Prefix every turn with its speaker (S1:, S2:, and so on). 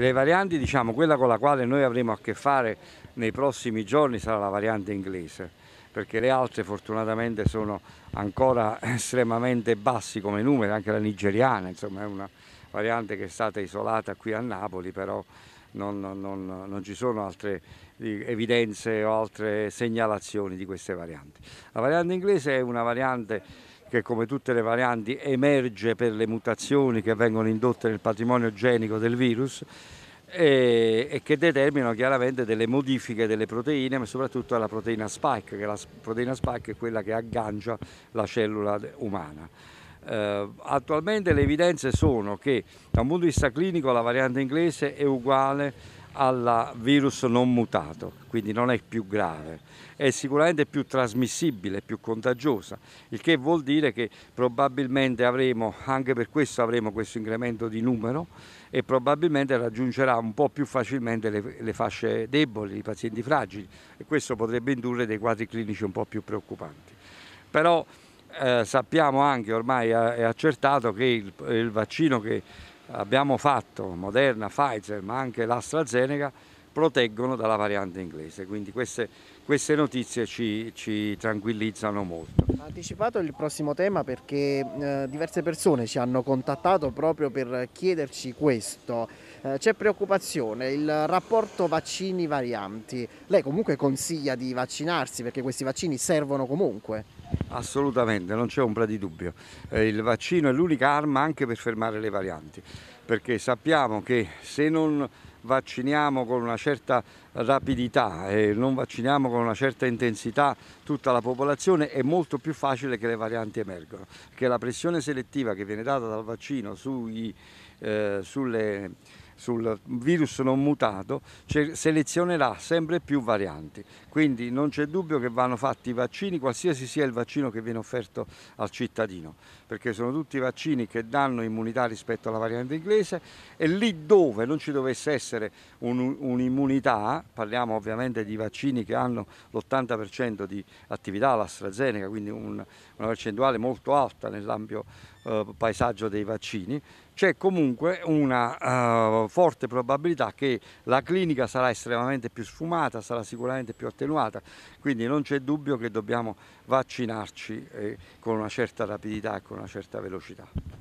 S1: Le varianti, diciamo, quella con la quale noi avremo a che fare nei prossimi giorni sarà la variante inglese, perché le altre fortunatamente sono ancora estremamente bassi come numeri, anche la nigeriana, insomma è una variante che è stata isolata qui a Napoli, però non, non, non ci sono altre evidenze o altre segnalazioni di queste varianti. La variante inglese è una variante che come tutte le varianti emerge per le mutazioni che vengono indotte nel patrimonio genico del virus e, e, che determinano chiaramente delle modifiche delle proteine, ma soprattutto alla proteina spike, che la proteina spike è quella che aggancia la cellula umana. Eh, attualmente le evidenze sono che da un punto di vista clinico la variante inglese è uguale al virus non mutato, quindi non è più grave, è sicuramente più trasmissibile, più contagiosa, il che vuol dire che probabilmente avremo, anche per questo avremo questo incremento di numero e probabilmente raggiungerà un po' più facilmente le, le fasce deboli, i pazienti fragili e questo potrebbe indurre dei quadri clinici un po' più preoccupanti. Però eh, sappiamo anche, ormai è accertato, che il, il vaccino che abbiamo fatto, Moderna, Pfizer ma anche l'AstraZeneca, proteggono dalla variante inglese, quindi queste, queste notizie ci, ci, tranquillizzano molto.
S2: Ha anticipato il prossimo tema perché eh, diverse persone ci hanno contattato proprio per chiederci questo. Eh, c'è preoccupazione, il rapporto vaccini varianti. Lei comunque consiglia di vaccinarsi perché questi vaccini servono comunque.
S1: Assolutamente, non c'è ombra di dubbio. Eh, il vaccino è l'unica arma anche per fermare le varianti, perché sappiamo che se non vacciniamo con una certa rapidità e non vacciniamo con una certa intensità tutta la popolazione è molto più facile che le varianti emergano, che la pressione selettiva che viene data dal vaccino sui, eh, sulle sul virus non mutato selezionerà sempre più varianti. Quindi non c'è dubbio che vanno fatti i vaccini, qualsiasi sia il vaccino che viene offerto al cittadino, perché sono tutti vaccini che danno immunità rispetto alla variante inglese e lì dove non ci dovesse essere un'immunità, parliamo ovviamente di vaccini che hanno l'80% di attività, l'AstraZeneca, quindi una percentuale molto alta nell'ampio eh, paesaggio dei vaccini, c'è comunque una eh, forte probabilità che la clinica sarà estremamente più sfumata, sarà sicuramente più attenuata, quindi non c'è dubbio che dobbiamo vaccinarci eh, con una certa rapidità e con una certa velocità.